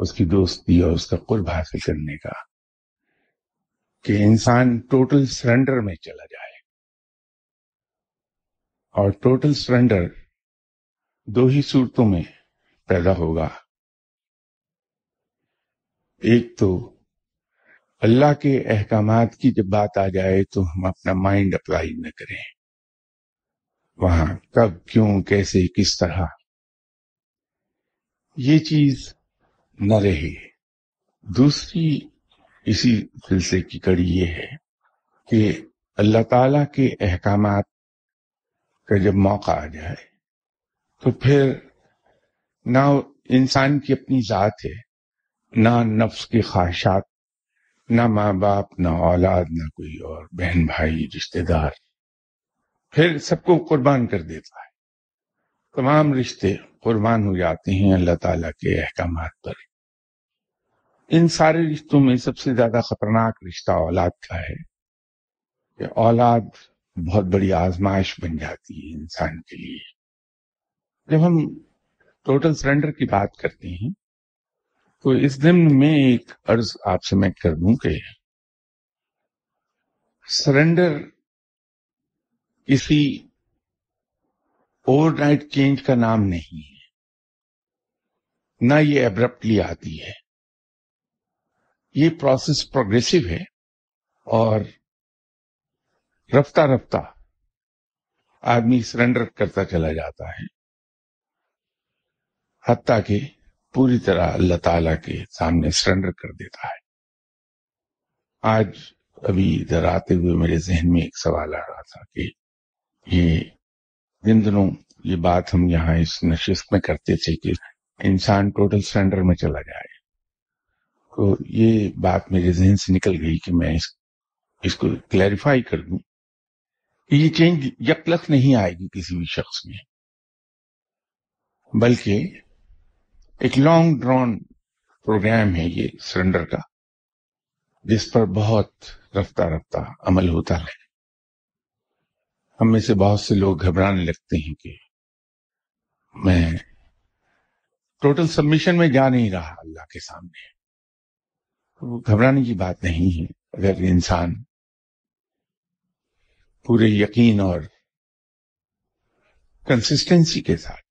उसकी दोस्ती और उसका कुर्ब हासिल करने का कि इंसान टोटल सरेंडर में चला जाए और टोटल सरेंडर दो ही सूरतों में पैदा होगा एक तो अल्लाह के अहकाम की जब बात आ जाए तो हम अपना माइंड अप्लाई न करें वहां कब क्यों कैसे किस तरह ये चीज न रहे दूसरी इसी सिलसिले की कड़ी ये है कि अल्लाह ताला के अहकाम का जब मौका आ जाए तो फिर ना इंसान की अपनी ज़ात है ना नफ्स की ख्वाहिशात ना माँ बाप ना औलाद ना कोई और बहन भाई रिश्तेदार फिर सबको कुर्बान कर देता है तमाम रिश्ते कुर्बान हो जाते हैं अल्लाह ताला के अहकाम पर इन सारे रिश्तों में सबसे ज्यादा खतरनाक रिश्ता औलाद का है कि औलाद बहुत बड़ी आजमाइश बन जाती है इंसान के लिए जब हम टोटल सरेंडर की बात करते हैं तो इस दिन में एक अर्ज आपसे मैं कर दूं कि सरेंडर इसी ओवरनाइट चेंज का नाम नहीं है ना ये एब्रप्टली आती है ये प्रोसेस प्रोग्रेसिव है और रफ्ता रफ्ता आदमी सरेंडर करता चला जाता है हत्या के पूरी तरह अल्लाह ताला के सामने सरेंडर कर देता है आज अभी इधर आते हुए मेरे जहन में एक सवाल आ रहा था कि ये जिन दिनों ये बात हम यहाँ इस नशिस्त में करते थे कि इंसान टोटल सरेंडर में चला जाए तो ये बात मेरे जहन से निकल गई कि मैं इस, इसको क्लैरिफाई कर दूं ये चेंज यकलक नहीं आएगी किसी भी शख्स में बल्कि एक लॉन्ग ड्रॉन प्रोग्राम है ये सरेंडर का जिस पर बहुत रफ्ता रफ्ता अमल होता है हम में से बहुत से लोग घबराने लगते हैं कि मैं टोटल सबमिशन में जा नहीं रहा अल्लाह के सामने तो घबराने की बात नहीं है अगर इंसान पूरे यकीन और कंसिस्टेंसी के साथ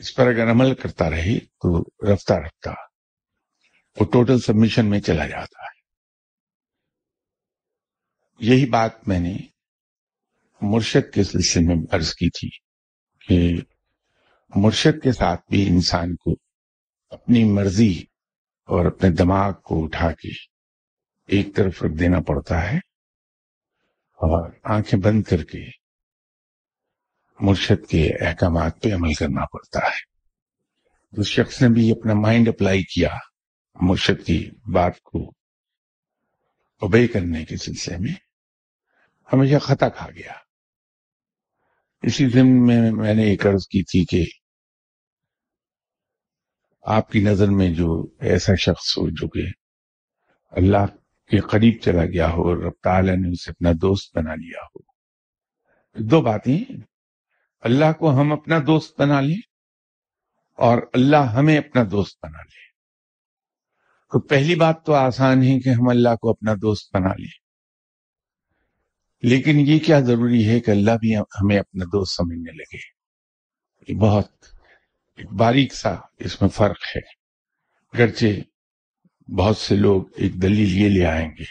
इस पर अगर अमल करता रहे तो रफ्ता रफ्ता वो टोटल सबमिशन में चला जाता है यही बात मैंने मुर्शद के सिलसिले में अर्ज की थी कि मुर्शद के साथ भी इंसान को अपनी मर्जी और अपने दिमाग को उठा के एक तरफ रख देना पड़ता है और आंखें बंद करके मुर्शद के अहकाम पे अमल करना पड़ता है तो शख्स ने भी अपना माइंड अप्लाई किया मुर्शद की बात को ओबे करने के सिलसिले में हमेशा खता खा गया इसी दिन में मैंने एक अर्ज की थी कि आपकी नजर में जो ऐसा शख्स हो जो कि अल्लाह के करीब चला गया हो और ताला ने उसे अपना दोस्त बना लिया हो दो बातें अल्लाह को हम अपना दोस्त बना लें और अल्लाह हमें अपना दोस्त बना ले तो पहली बात तो आसान है कि हम अल्लाह को अपना दोस्त बना लें लेकिन ये क्या जरूरी है कि अल्लाह भी हमें अपना दोस्त समझने लगे ये बहुत बारीक सा इसमें फर्क है गर्चे बहुत से लोग एक दलील ये ले आएंगे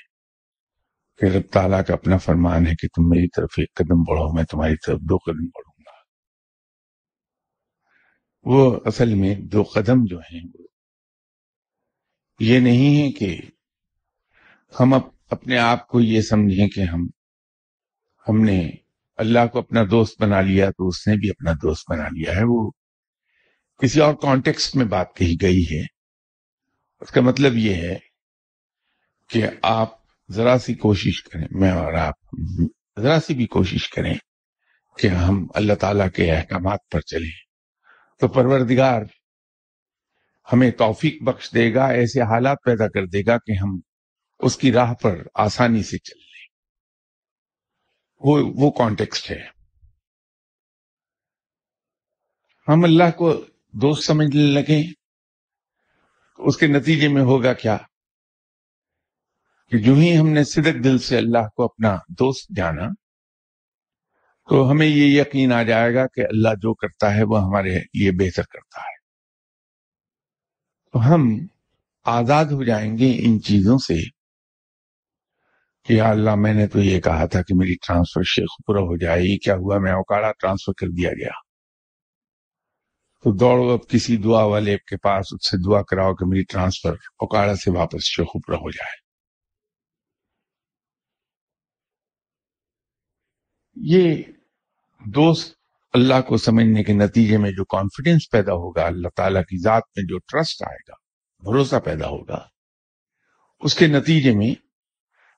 कि रब ताला का अपना फरमान है कि तुम मेरी तरफ एक कदम बढ़ो मैं तुम्हारी तरफ दो कदम बढ़ूंगा वो असल में दो कदम जो हैं ये नहीं है कि हम अप, अपने आप को ये समझें कि हम हमने अल्लाह को अपना दोस्त बना लिया तो उसने भी अपना दोस्त बना लिया है वो किसी और कॉन्टेक्स्ट में बात कही गई है उसका मतलब ये है कि आप जरा सी कोशिश करें मैं और आप जरा सी भी कोशिश करें कि हम अल्लाह ताला के अहकाम पर चलें तो परवरदिगार हमें तौफीक बख्श देगा ऐसे हालात पैदा कर देगा कि हम उसकी राह पर आसानी से चलें वो वो कॉन्टेक्स्ट है हम अल्लाह को दोस्त समझने लगे उसके नतीजे में होगा क्या कि जो ही हमने सिदक दिल से अल्लाह को अपना दोस्त जाना तो हमें ये यकीन आ जाएगा कि अल्लाह जो करता है वह हमारे लिए बेहतर करता है तो हम आजाद हो जाएंगे इन चीजों से कि अल्लाह मैंने तो ये कहा था कि मेरी ट्रांसफर शेखपुरा हो जाएगी क्या हुआ मैं औकाड़ा ट्रांसफर कर दिया गया तो दौड़ो अब किसी दुआ वाले के पास उससे दुआ कराओ कि मेरी ट्रांसफर औकाड़ा से वापस शेखपुरा हो जाए ये दोस्त अल्लाह को समझने के नतीजे में जो कॉन्फिडेंस पैदा होगा अल्लाह ताला की जात में जो ट्रस्ट आएगा भरोसा पैदा होगा उसके नतीजे में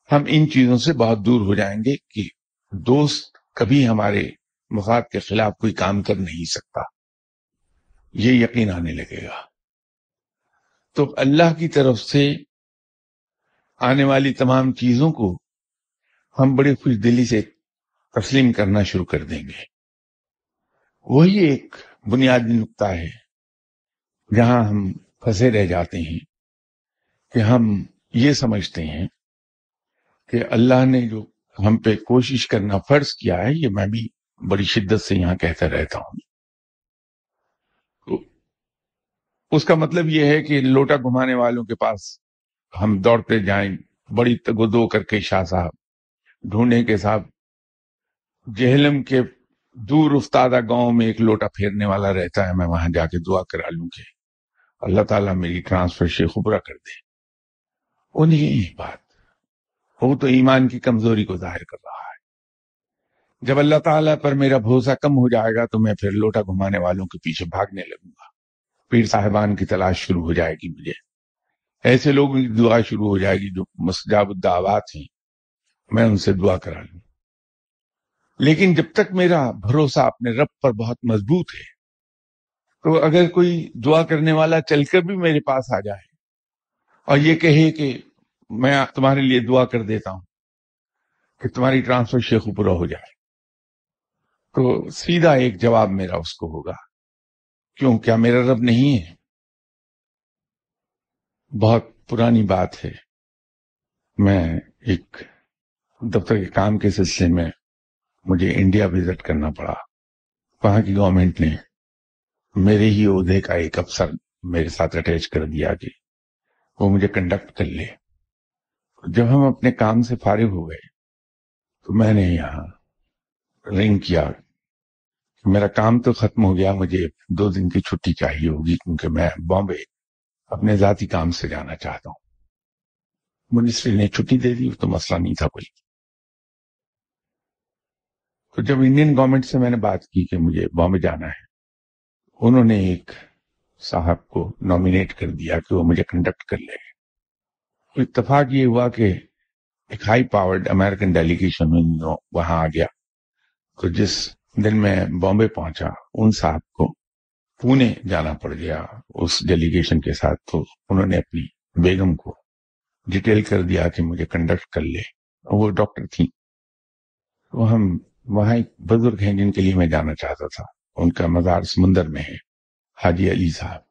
हम इन चीजों से बहुत दूर हो जाएंगे कि दोस्त कभी हमारे मुफाद के खिलाफ कोई काम कर नहीं सकता ये यकीन आने लगेगा तो अल्लाह की तरफ से आने वाली तमाम चीजों को हम बड़ी खुश दिली से तस्लीम करना शुरू कर देंगे वही एक बुनियादी नुकता है जहां हम फंसे रह जाते हैं कि हम ये समझते हैं कि अल्लाह ने जो हम पे कोशिश करना फर्ज किया है ये मैं भी बड़ी शिद्दत से यहां कहता रहता हूं तो उसका मतलब यह है कि लोटा घुमाने वालों के पास हम दौड़ते जाएं बड़ी तगोदो करके शाह साहब ढूंढे के साहब जहलम के दूर उफ्तादा गांव में एक लोटा फेरने वाला रहता है मैं वहां जाके दुआ करा लू के अल्लाह ताला मेरी ट्रांसफर शेखुबरा कर दे उन्हीं बात वो तो ईमान की कमजोरी को जाहिर कर रहा है जब अल्लाह ताला पर मेरा भरोसा कम हो जाएगा तो मैं फिर लोटा घुमाने वालों के पीछे भागने लगूंगा पीर साहिबान की तलाश शुरू हो जाएगी मुझे ऐसे लोगों की दुआ शुरू हो जाएगी जो मसजाबुद्दावात हैं मैं उनसे दुआ करा लू लेकिन जब तक मेरा भरोसा अपने रब पर बहुत मजबूत है तो अगर कोई दुआ करने वाला चलकर भी मेरे पास आ जाए और ये कहे कि मैं तुम्हारे लिए दुआ कर देता हूं कि तुम्हारी ट्रांसफर शेखुपुरा हो जाए तो सीधा एक जवाब मेरा उसको होगा क्यों क्या मेरा रब नहीं है बहुत पुरानी बात है मैं एक दफ्तर के काम के सिलसिले में मुझे इंडिया विजिट करना पड़ा वहां की गवर्नमेंट ने मेरे ही उदय का एक अफसर मेरे साथ अटैच कर दिया कि वो मुझे कंडक्ट कर ले जब हम अपने काम से फारिग हो गए तो मैंने यहां रिंग किया कि मेरा काम तो खत्म हो गया मुझे दो दिन की छुट्टी चाहिए होगी क्योंकि मैं बॉम्बे अपने जाती काम से जाना चाहता हूं मुनिस्ट्री ने छुट्टी दे दी तो मसला नहीं था कोई तो जब इंडियन गवर्नमेंट से मैंने बात की कि मुझे बॉम्बे जाना है उन्होंने एक साहब को नॉमिनेट कर दिया कि वो मुझे कंडक्ट कर ले इतफाक ये हुआ कि एक हाई पावर्ड अमेरिकन डेलीगेशन वहां आ गया तो जिस दिन मैं बॉम्बे पहुंचा उन साहब को पुणे जाना पड़ गया उस डेलीगेशन के साथ तो उन्होंने अपनी बेगम को डिटेल कर दिया कि मुझे कंडक्ट कर ले वो डॉक्टर थी तो हम वहां एक बुजुर्ग हैं जिनके लिए मैं जाना चाहता था उनका मजार समुंदर में है हाजी अली साहब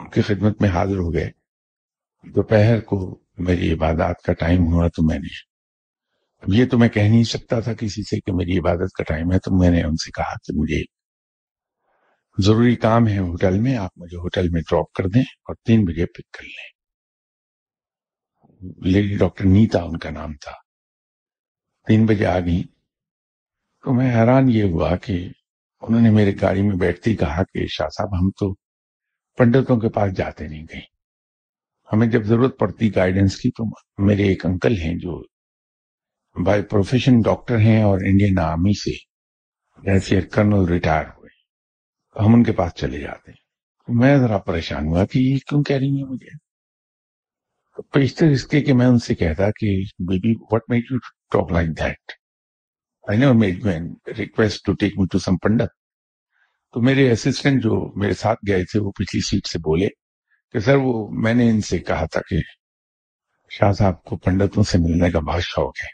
उनकी खिदमत में हाजिर हो गए दोपहर को मेरी इबादत का टाइम हुआ तो मैंने ये तो मैं कह नहीं सकता था किसी से कि मेरी इबादत का टाइम है तो मैंने उनसे कहा कि मुझे जरूरी काम है होटल में आप मुझे होटल में ड्रॉप कर दें और तीन बजे पिक कर लें लेडी डॉक्टर नीता उनका नाम था तीन बजे आ गई तो मैं हैरान ये हुआ कि उन्होंने मेरे गाड़ी में बैठती कहा कि शाह साहब हम तो पंडितों के पास जाते नहीं गई हमें जब जरूरत पड़ती गाइडेंस की तो मेरे एक अंकल हैं जो बाय प्रोफेशन डॉक्टर हैं और इंडियन आर्मी से जैसे कर्नल रिटायर हुए तो हम उनके पास चले जाते हैं तो मैं जरा परेशान हुआ कि ये क्यों कह रही है मुझे तो पेशतर इसके कि मैं उनसे कहता कि baby what made you talk like that I never made man request to take me to some pandit तो मेरे असिस्टेंट जो मेरे साथ गए थे वो पिछली सीट से बोले कि तो सर वो मैंने इनसे कहा था कि शाह साहब को पंडितों से मिलने का बहुत शौक है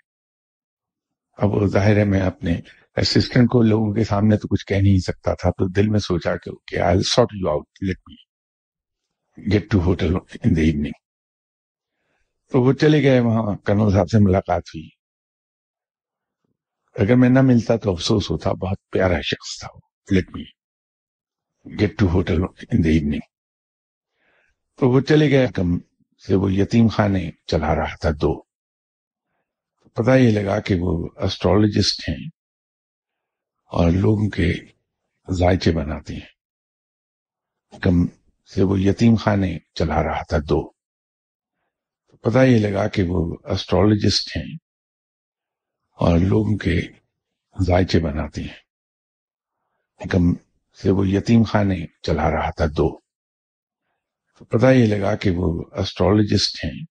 अब वो जाहिर है मैं अपने असिस्टेंट को लोगों के सामने तो कुछ कह नहीं सकता था तो दिल में सोचा कि okay I sort you out let me get to hotel in the evening तो वो चले गए वहां कर्नल साहब से मुलाकात हुई अगर मैं ना मिलता तो अफसोस होता बहुत प्यारा शख्स था वो let me get to hotel in the evening तो वो चले गए कम से वो यतीम खाने चला रहा था दो तो पता ये लगा कि वो एस्ट्रोलॉजिस्ट हैं और लोगों के जायचे बनाते हैं कम से वो यतीम खाने चला रहा था दो तो पता ये लगा कि वो एस्ट्रोलॉजिस्ट हैं और लोगों के जायचे बनाते हैं कम से वो यतीम खाने चला रहा था दो तो पता ये लगा कि वो एस्ट्रोलॉजिस्ट हैं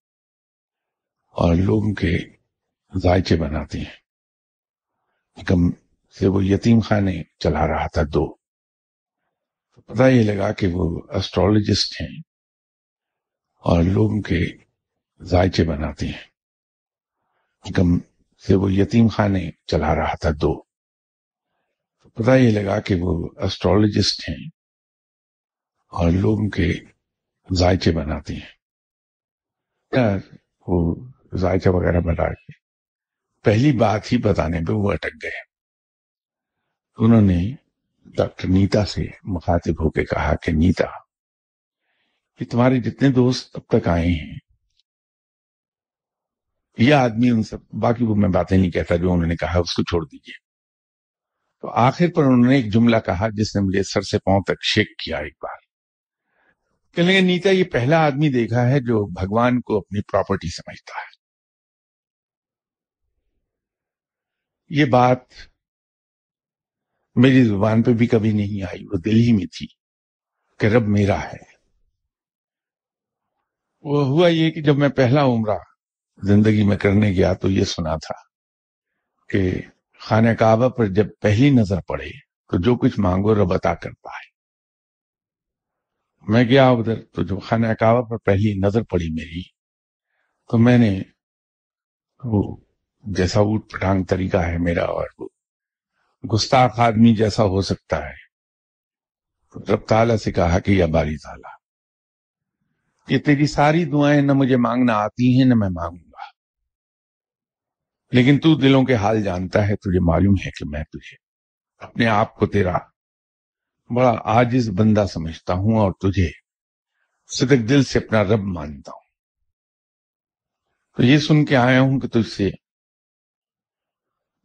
और लोगों के जायचे बनाते हैं कम से वो यतीम खाने चला रहा था दो तो पता ये लगा कि वो एस्ट्रोलॉजिस्ट हैं और लोगों के जायचे बनाते हैं कम से वो यतीम खाने चला रहा था दो तो पता ये लगा कि वो एस्ट्रोलॉजिस्ट हैं और लोगों के जायचे बनाती हैं वो जायचे वगैरह बना के पहली बात ही बताने पे वो अटक गए उन्होंने डॉक्टर नीता से मुखातिब होकर कहा कि नीता कि तुम्हारे जितने दोस्त अब तक आए हैं यह आदमी उन सब बाकी वो मैं बातें नहीं कहता जो उन्होंने कहा उसको छोड़ दीजिए तो आखिर पर उन्होंने एक जुमला कहा जिसने मुझे सर से पांव तक शेक किया एक बार कहेंगे नीता ये पहला आदमी देखा है जो भगवान को अपनी प्रॉपर्टी समझता है ये बात मेरी जुबान पे भी कभी नहीं आई वो दिल ही में थी कि रब मेरा है वो हुआ ये कि जब मैं पहला उमरा जिंदगी में करने गया तो ये सुना था कि खाना काबा पर जब पहली नजर पड़े तो जो कुछ मांगो रब अता करता है मैं गया उधर तो जो खाना काबा पर पहली नजर पड़ी मेरी तो मैंने वो जैसा ऊट पटांग तरीका है मेरा और वो गुस्ताख आदमी जैसा हो सकता है तो रब ताला से कहा कि या बारी ताला ये तेरी सारी दुआएं न मुझे मांगना आती हैं न मैं मांगूंगा लेकिन तू दिलों के हाल जानता है तुझे मालूम है कि मैं तुझे अपने आप को तेरा बड़ा आजिज बंदा समझता हूं और तुझे सिदक दिल से अपना रब मानता हूं तो ये सुन के आया हूं कि तुझसे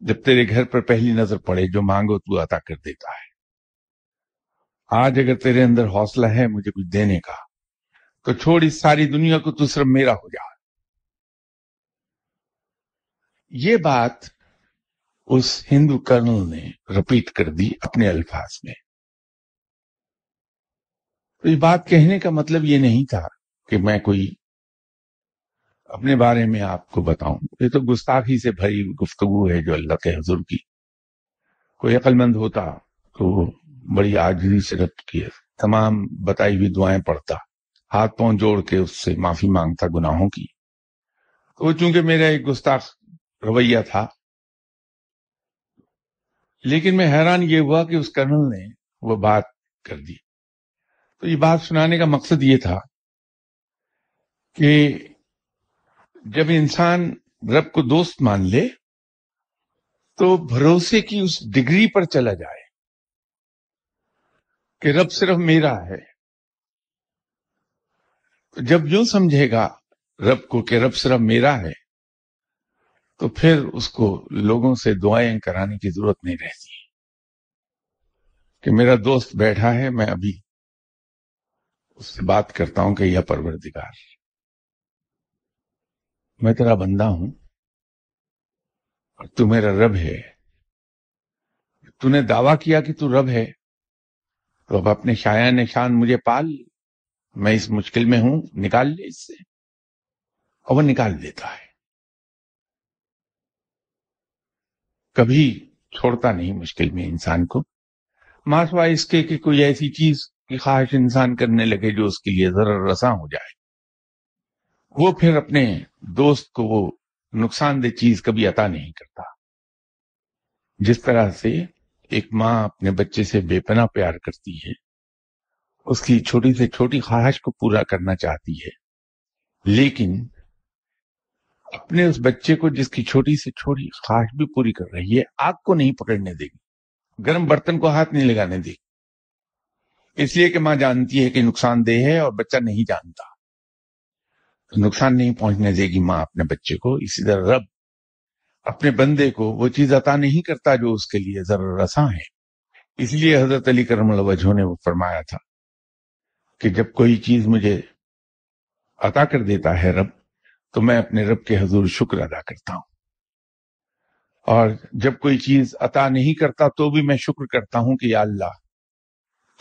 जब तेरे घर पर पहली नजर पड़े जो मांगो तू अता कर देता है आज अगर तेरे अंदर हौसला है मुझे कुछ देने का तो छोड़ इस सारी दुनिया को तू सिर्फ मेरा हो जा ये बात उस हिंदू कर्नल ने रिपीट कर दी अपने अल्फाज में तो ये बात कहने का मतलब ये नहीं था कि मैं कोई अपने बारे में आपको बताऊं ये तो गुस्ताखी से भरी गुफ्तगु है जो अल्लाह के हजूर की कोई अक्लमंद होता तो बड़ी आजरी से रखती है तमाम बताई हुई दुआएं पढ़ता हाथ पांव जोड़ के उससे माफी मांगता गुनाहों की तो वो चूंकि मेरा एक गुस्ताख रवैया था लेकिन मैं हैरान ये हुआ कि उस कर्नल ने वो बात कर दी तो ये बात सुनाने का मकसद ये था कि जब इंसान रब को दोस्त मान ले तो भरोसे की उस डिग्री पर चला जाए कि रब सिर्फ मेरा है तो जब जो समझेगा रब को कि रब सिर्फ मेरा है तो फिर उसको लोगों से दुआएं कराने की जरूरत नहीं रहती कि मेरा दोस्त बैठा है मैं अभी उससे बात करता हूं कि यह परवरदिगार मैं तेरा बंदा हूं और तू मेरा रब है तूने दावा किया कि तू रब है तो अब अपने शाया निशान मुझे पाल मैं इस मुश्किल में हूं निकाल ले इससे और वो निकाल देता है कभी छोड़ता नहीं मुश्किल में इंसान को मास्वा इसके कि कोई ऐसी चीज की ख्वाहिश इंसान करने लगे जो उसके लिए जरा रसा हो जाए वो फिर अपने दोस्त को वो नुकसानदेह चीज कभी अता नहीं करता जिस तरह से एक माँ अपने बच्चे से बेपना प्यार करती है उसकी छोटी से छोटी ख्वाहिश को पूरा करना चाहती है लेकिन अपने उस बच्चे को जिसकी छोटी से छोटी ख्वाहिश भी पूरी कर रही है आग को नहीं पकड़ने देगी गर्म बर्तन को हाथ नहीं लगाने देगी इसलिए कि माँ जानती है कि नुकसानदेह है और बच्चा नहीं जानता तो नुकसान नहीं पहुंचने देगी माँ अपने बच्चे को इसी तरह रब अपने बंदे को वो चीज अता नहीं करता जो उसके लिए जरूर रसा है इसलिए हजरत अली करम वजहों ने वो फरमाया था कि जब कोई चीज मुझे अता कर देता है रब तो मैं अपने रब के हजूर शुक्र अदा करता हूं और जब कोई चीज अता नहीं करता तो भी मैं शुक्र करता हूं कि अल्लाह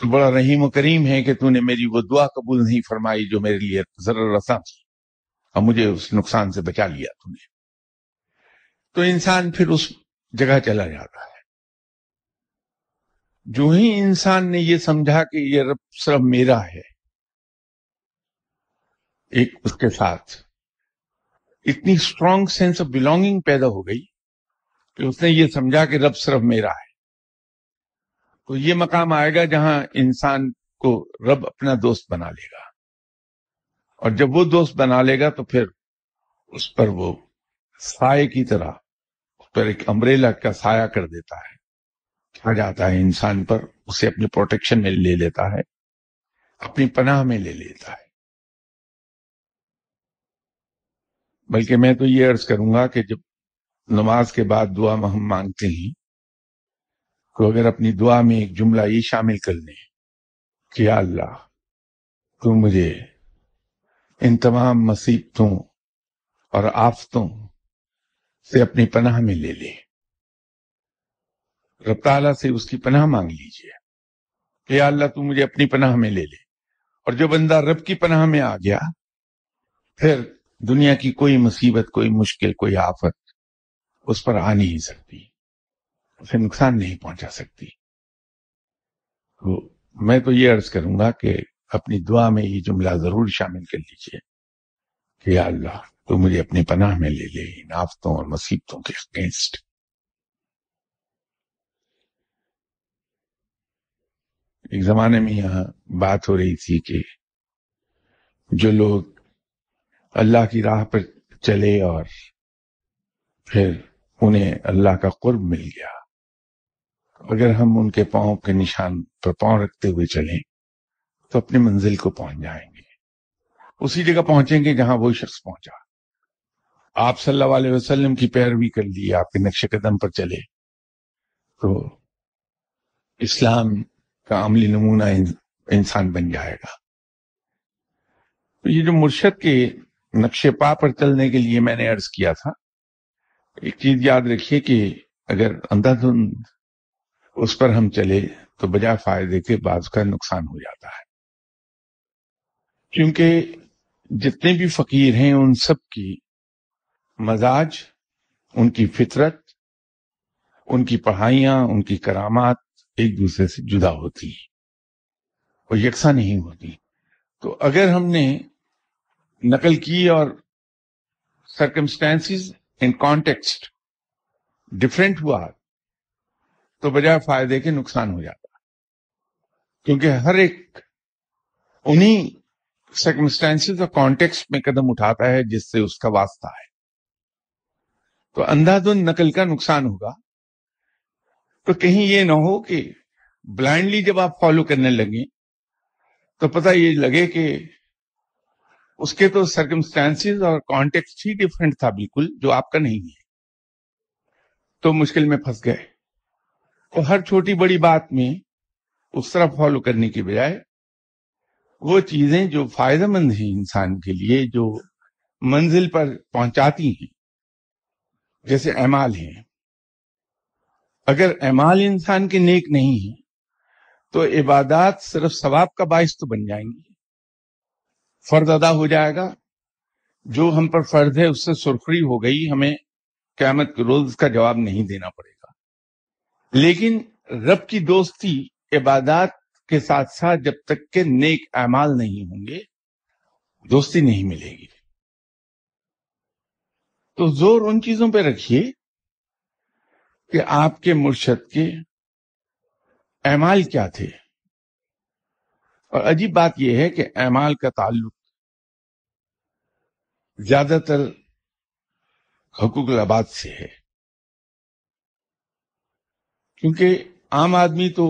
तो बड़ा रहीम करीम है कि तूने मेरी वो दुआ कबूल नहीं फरमाई जो मेरे लिए जरूर रसा थी और मुझे उस नुकसान से बचा लिया तूने तो इंसान फिर उस जगह चला जाता है जो ही इंसान ने ये समझा कि ये रब सिर्फ मेरा है एक उसके साथ इतनी स्ट्रांग सेंस ऑफ बिलोंगिंग पैदा हो गई कि उसने ये समझा कि रब सिर्फ मेरा है तो ये मकाम आएगा जहां इंसान को रब अपना दोस्त बना लेगा और जब वो दोस्त बना लेगा तो फिर उस पर वो साय की तरह उस पर एक अम्ब्रेला का साया कर देता है छा जाता है इंसान पर उसे अपने प्रोटेक्शन में ले लेता है अपनी पनाह में ले लेता है बल्कि मैं तो ये अर्ज करूंगा कि जब नमाज के बाद दुआ हम मांगते हैं को अगर अपनी दुआ में एक जुमला ये शामिल कर लें कि अल्लाह तू मुझे इन तमाम मुसीबतों और आफतों से अपनी पनाह में ले ले रब से उसकी पनाह मांग लीजिए कि अल्लाह तू मुझे अपनी पनाह में ले ले और जो बंदा रब की पनाह में आ गया फिर दुनिया की कोई मुसीबत कोई मुश्किल कोई आफत उस पर आ नहीं सकती उसे नुकसान नहीं पहुंचा सकती तो मैं तो ये अर्ज करूंगा कि अपनी दुआ में ये जुमला जरूर शामिल कर लीजिए कि अल्लाह तो मुझे अपनी पनाह में ले ले इन आफतों और मुसीबतों के अगेंस्ट एक जमाने में यहां बात हो रही थी कि जो लोग अल्लाह की राह पर चले और फिर उन्हें अल्लाह का कुर्ब मिल गया अगर हम उनके पाओ के निशान पर पांव रखते हुए चले तो अपनी मंजिल को पहुंच जाएंगे उसी जगह पहुंचेंगे जहां वही शख्स पहुंचा आप सल्लल्लाहु अलैहि वसल्लम की पैरवी कर ली आपके नक्श कदम पर चले तो इस्लाम का अमली नमूना इंसान बन जाएगा तो ये जो मुर्शद के नक्शे पा पर चलने के लिए मैंने अर्ज किया था एक चीज याद रखिए कि अगर अंधाधुंध उस पर हम चले तो बजाय फायदे के बाद का नुकसान हो जाता है क्योंकि जितने भी फकीर हैं उन सब की मजाज उनकी फितरत उनकी पढ़ाइयां उनकी करामात एक दूसरे से जुदा होती हैं वो यकसा नहीं होती तो अगर हमने नकल की और सर्कमस्टेंसेस इन कॉन्टेक्स्ट डिफरेंट हुआ तो बजाय फायदे के नुकसान हो जाता क्योंकि हर एक उन्हीं सर्कमस्टेंसेज और कॉन्टेक्स्ट में कदम उठाता है जिससे उसका वास्ता है तो अंधाधुंध नकल का नुकसान होगा तो कहीं ये ना हो कि ब्लाइंडली जब आप फॉलो करने लगे तो पता ये लगे कि उसके तो सर्कमस्टेंसेज और कॉन्टेक्स्ट ही डिफरेंट था बिल्कुल जो आपका नहीं है तो मुश्किल में फंस गए तो हर छोटी बड़ी बात में उस तरह फॉलो करने के बजाय वो चीजें जो फायदेमंद हैं इंसान के लिए जो मंजिल पर पहुंचाती हैं जैसे अमाल है अगर अमाल इंसान के नेक नहीं है तो इबादत सिर्फ सवाब का बायस तो बन जाएंगी फर्ज अदा हो जाएगा जो हम पर फर्ज है उससे सुरखरी हो गई हमें क्यामत के रोज का जवाब नहीं देना पड़ेगा लेकिन रब की दोस्ती इबादत के साथ साथ जब तक के नेक अमाल नहीं होंगे दोस्ती नहीं मिलेगी तो जोर उन चीजों पर रखिए कि आपके मुर्शद के अमाल क्या थे और अजीब बात यह है कि अमाल का ताल्लुक ज्यादातर हकूक आबाद से है क्योंकि आम आदमी तो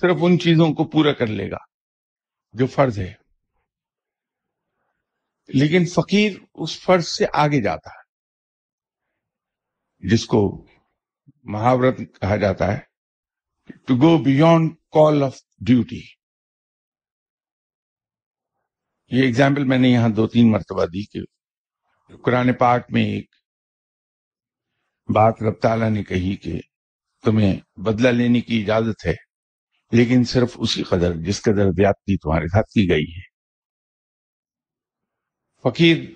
सिर्फ उन चीजों को पूरा कर लेगा जो फर्ज है लेकिन फकीर उस फर्ज से आगे जाता है जिसको महाव्रत कहा जाता है to go beyond call of duty ये एग्जाम्पल मैंने यहां दो तीन मरतबा दी कि कुरान पाक में एक बात रब ने कही कि तुम्हें बदला लेने की इजाजत है लेकिन सिर्फ उसी कदर जिस कदर ज्यादती तुम्हारे साथ की गई है फकीर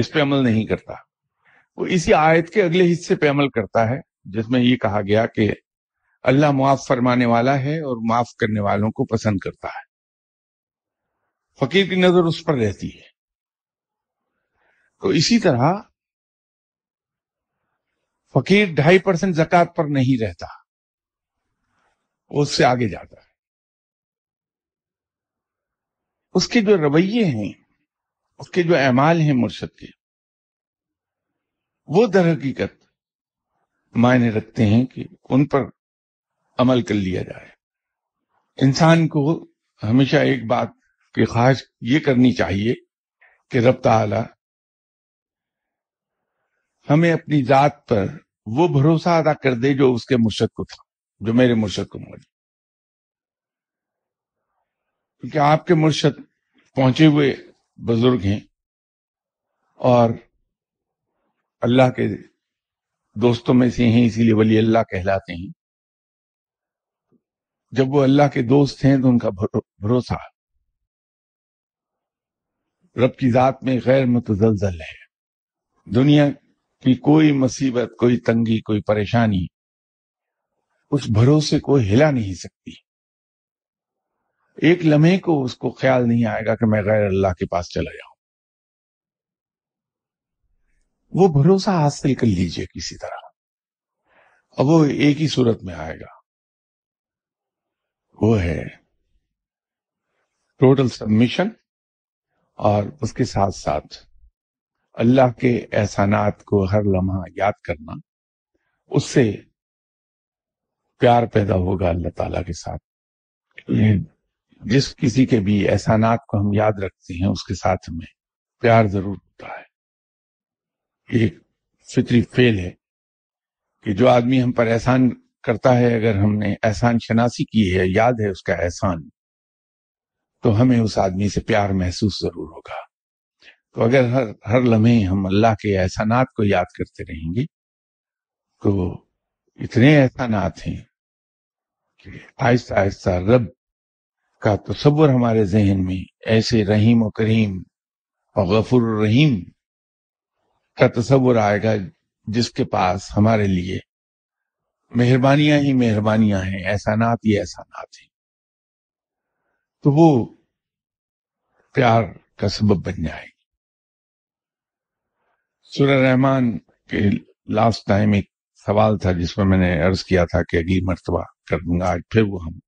इस पे अमल नहीं करता वो इसी आयत के अगले हिस्से पे अमल करता है जिसमें ये कहा गया कि अल्लाह मुआफ फरमाने वाला है और माफ करने वालों को पसंद करता है फकीर की नजर उस पर रहती है तो इसी तरह फकीर ढाई परसेंट जकत पर नहीं रहता वो उससे आगे जाता है उसके जो रवैये हैं उसके जो अमाल हैं मुर्शद के वो दर हकीकत मायने रखते हैं कि उन पर अमल कर लिया जाए इंसान को हमेशा एक बात की ख्वाहिश ये करनी चाहिए कि रब ताला हमें अपनी जात पर वो भरोसा अदा कर दे जो उसके मुर्शद को था जो मेरे मुर्शद को मौजूद क्योंकि आपके मुर्शद पहुंचे हुए बुजुर्ग हैं और अल्लाह के दोस्तों में से हैं इसीलिए वली अल्लाह कहलाते हैं जब वो अल्लाह के दोस्त हैं तो उनका भरोसा रब की जात में गैर मुतजलजल है दुनिया कि कोई मुसीबत कोई तंगी कोई परेशानी उस भरोसे को हिला नहीं सकती एक लम्हे को उसको ख्याल नहीं आएगा कि मैं गैर अल्लाह के पास चला जाऊं वो भरोसा हासिल कर लीजिए किसी तरह अब वो एक ही सूरत में आएगा वो है टोटल सबमिशन और उसके साथ साथ अल्लाह के एहसानात को हर लम्हा याद करना उससे प्यार पैदा होगा अल्लाह ताला के साथ जिस किसी के भी एहसानात को हम याद रखते हैं उसके साथ में प्यार जरूर होता है एक फितरी फेल है कि जो आदमी हम पर एहसान करता है अगर हमने एहसान शनासी की है याद है उसका एहसान तो हमें उस आदमी से प्यार महसूस जरूर होगा तो अगर हर हर लम्हे हम अल्लाह के एहसानात को याद करते रहेंगे तो इतने एहसानात हैं कि आहिस्ता आहिस्ता रब का तस्वुर हमारे जहन में ऐसे रहीम व करीम और गफुर रहीम का तस्वुर आएगा जिसके पास हमारे लिए मेहरबानियां ही मेहरबानियां हैं एहसानात ही एहसानात हैं तो वो प्यार का सबब बन जाएगा सूर्य रहमान के लास्ट टाइम एक सवाल था जिसमें मैंने अर्ज किया था कि अगली मरतबा कर दूंगा आज फिर वो हम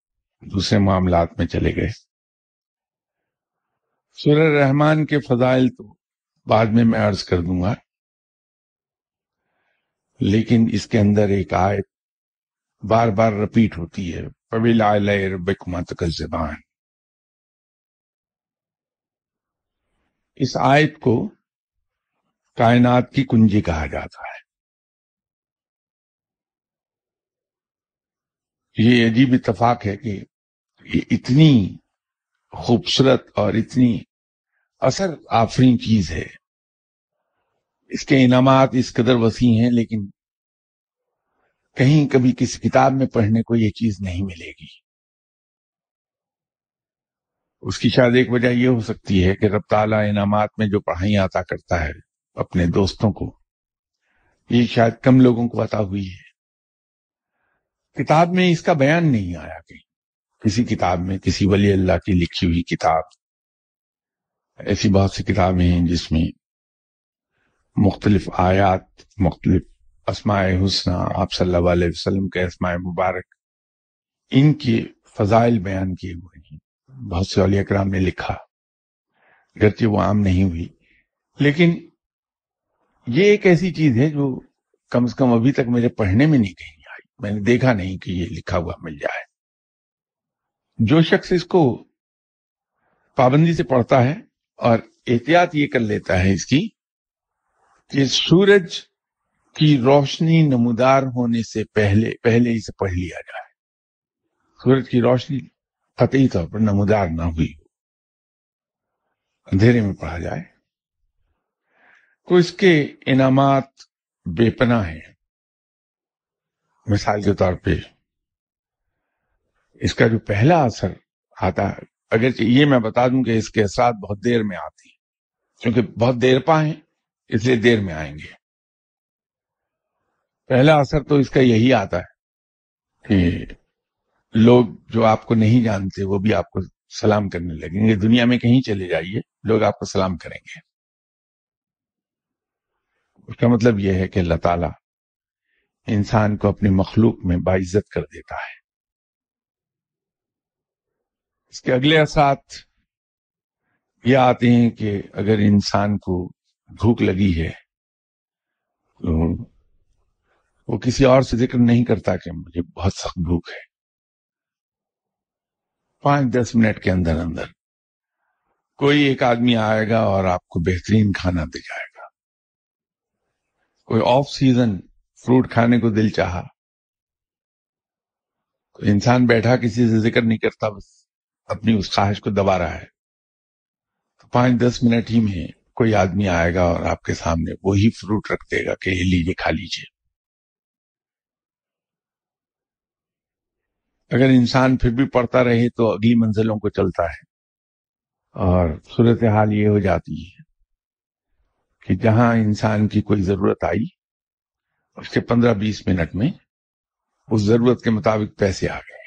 दूसरे मामलात में चले गए सूर्य रहमान के फजाइल तो बाद में मैं अर्ज कर दूंगा लेकिन इसके अंदर एक आयत बार बार रिपीट होती है पविलाबिकमत जबान इस आयत को कायनात की कुंजी कहा जाता है ये अजीब इतफाक है कि ये इतनी खूबसूरत और इतनी असर आफरी चीज है इसके इनाम इस कदर वसी हैं लेकिन कहीं कभी किसी किताब में पढ़ने को यह चीज नहीं मिलेगी उसकी शायद एक वजह यह हो सकती है कि रब ताला इनामत में जो पढ़ाई आता करता है अपने दोस्तों को ये शायद कम लोगों को पता हुई है किताब में इसका बयान नहीं आया कहीं किसी किताब में किसी वली अल्लाह की लिखी हुई किताब ऐसी बहुत सी किताबें हैं जिसमें मुख्तलिफ आयात मुख्तलिफ असमाय हुसना आप सल्लल्लाहु अलैहि वसल्लम के असमाय मुबारक इनके फजाइल बयान किए हुए हैं बहुत से अलिया कराम ने लिखा गर्ती वो आम नहीं हुई लेकिन ये एक ऐसी चीज है जो कम से कम अभी तक मेरे पढ़ने में नहीं कहीं आई मैंने देखा नहीं कि ये लिखा हुआ मिल जाए जो शख्स इसको पाबंदी से पढ़ता है और एहतियात ये कर लेता है इसकी कि सूरज की रोशनी नमूदार होने से पहले पहले इसे पढ़ लिया जाए सूरज की रोशनी कतई तौर पर नमूदार ना हुई हो अंधेरे में पढ़ा जाए को इसके इनामत बेपना है मिसाल के तौर पे इसका जो पहला असर आता है अगर ये मैं बता दूं कि इसके असरा बहुत देर में आते हैं क्योंकि बहुत देर पाए इसलिए देर में आएंगे पहला असर तो इसका यही आता है कि लोग जो आपको नहीं जानते वो भी आपको सलाम करने लगेंगे दुनिया में कहीं चले जाइए लोग आपको सलाम करेंगे उसका मतलब यह है कि अल्लाह ताला इंसान को अपनी मखलूक में बाइज्जत कर देता है इसके अगले असात यह आते हैं कि अगर इंसान को भूख लगी है तो वो किसी और से जिक्र नहीं करता कि मुझे बहुत सख्त भूख है पांच दस मिनट के अंदर अंदर कोई एक आदमी आएगा और आपको बेहतरीन खाना दिखाएगा कोई ऑफ सीजन फ्रूट खाने को दिल चाहा तो इंसान बैठा किसी से जिक्र नहीं करता बस अपनी उस ख्वाहिश को दबा रहा है तो पांच दस मिनट ही में कोई आदमी आएगा और आपके सामने वही फ्रूट रख देगा कि ये लीजिए खा लीजिए अगर इंसान फिर भी पढ़ता रहे तो अगली मंजिलों को चलता है और सूरत हाल ये हो जाती है कि जहां इंसान की कोई जरूरत आई उसके पंद्रह बीस मिनट में उस जरूरत के मुताबिक पैसे आ गए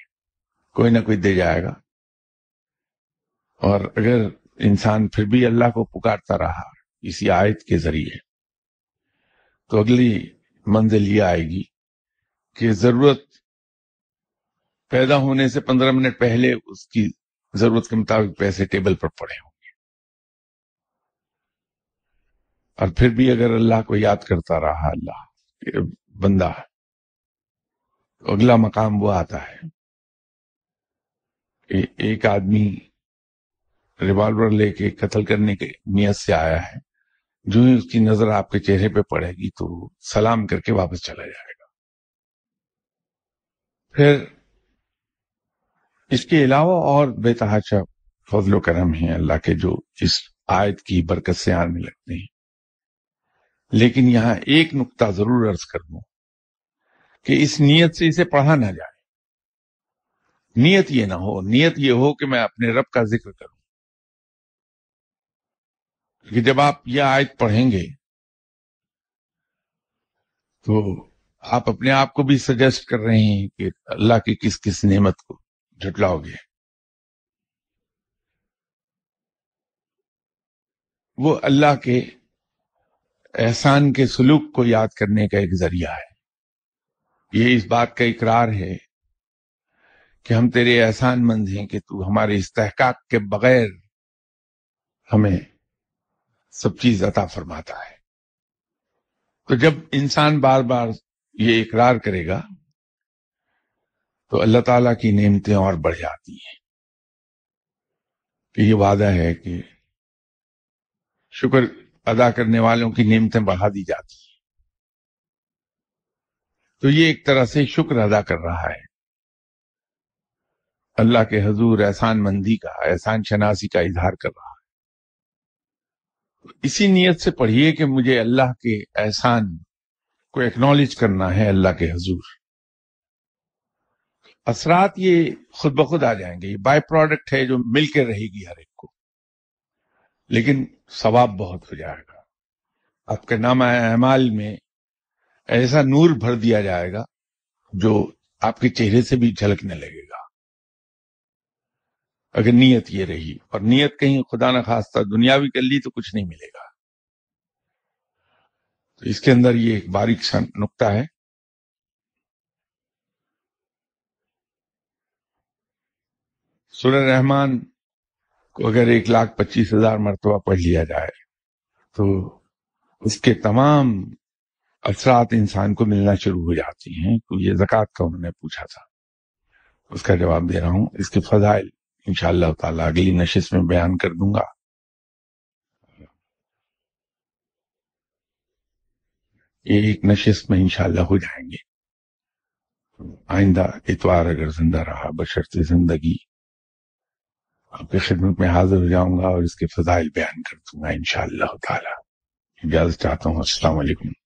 कोई ना कोई दे जाएगा और अगर इंसान फिर भी अल्लाह को पुकारता रहा इसी आयत के जरिए तो अगली मंजिल ये आएगी कि जरूरत पैदा होने से पंद्रह मिनट पहले उसकी जरूरत के मुताबिक पैसे टेबल पर पड़े हो और फिर भी अगर अल्लाह को याद करता रहा अल्लाह बंदा तो अगला मकाम वो आता है ए, एक आदमी रिवॉल्वर लेके कत्ल करने के नियत से आया है जो ही उसकी नजर आपके चेहरे पे पड़ेगी तो सलाम करके वापस चला जाएगा फिर इसके अलावा और बेतहाशा फजलो करम है अल्लाह के जो इस आयत की बरकत से आने लगते हैं लेकिन यहां एक नुक्ता जरूर अर्ज कर दू कि इस नियत से इसे पढ़ा ना जाए नियत ये ना हो नियत ये हो कि मैं अपने रब का जिक्र करूं कि जब आप यह आयत पढ़ेंगे तो आप अपने आप को भी सजेस्ट कर रहे हैं कि अल्लाह की किस किस नेमत को झुटलाओगे वो अल्लाह के एहसान के सलूक को याद करने का एक जरिया है ये इस बात का इकरार है कि हम तेरे एहसान मंद हैं कि तू हमारे इस्तेहकाक के बगैर हमें सब चीज अता फरमाता है तो जब इंसान बार बार ये इकरार करेगा तो अल्लाह ताला की नेमतें और बढ़ जाती हैं तो ये वादा है कि शुक्र अदा करने वालों की नियमतें बढ़ा दी जाती तो ये एक तरह से शुक्र अदा कर रहा है अल्लाह के हजूर एहसान मंदी का एहसान शनासी का इजहार कर रहा है इसी नीयत से पढ़िए कि मुझे अल्लाह के एहसान को एक्नॉलेज करना है अल्लाह के हजूर असरात ये खुद ब खुद आ जाएंगे ये बाय प्रोडक्ट है जो मिलकर रहेगी हर एक को लेकिन सवाब बहुत हो जाएगा आपके नाम अमाल में ऐसा नूर भर दिया जाएगा जो आपके चेहरे से भी झलकने लगेगा अगर नीयत ये रही और नीयत कहीं खुदा न खास्ता दुनियावी कर ली तो कुछ नहीं मिलेगा तो इसके अंदर ये एक बारीक सा नुकता है सुर रहमान अगर एक लाख पच्चीस हजार मरतबा पढ़ लिया जाए तो उसके तमाम असरात इंसान को मिलना शुरू हो जाती हैं तो ये जक़ात का उन्होंने पूछा था उसका जवाब दे रहा हूं इसके फजाइल इन ताला अगली नशिस में बयान कर दूंगा ये एक नशिस में इंशाल्लाह हो जाएंगे आइंदा इतवार अगर जिंदा रहा बशर्ते जिंदगी आपकी खिदमत में हाजिर हो जाऊंगा और इसके फजाइल बयान कर दूंगा इनशाला इजाजत चाहता हूँ असलकुम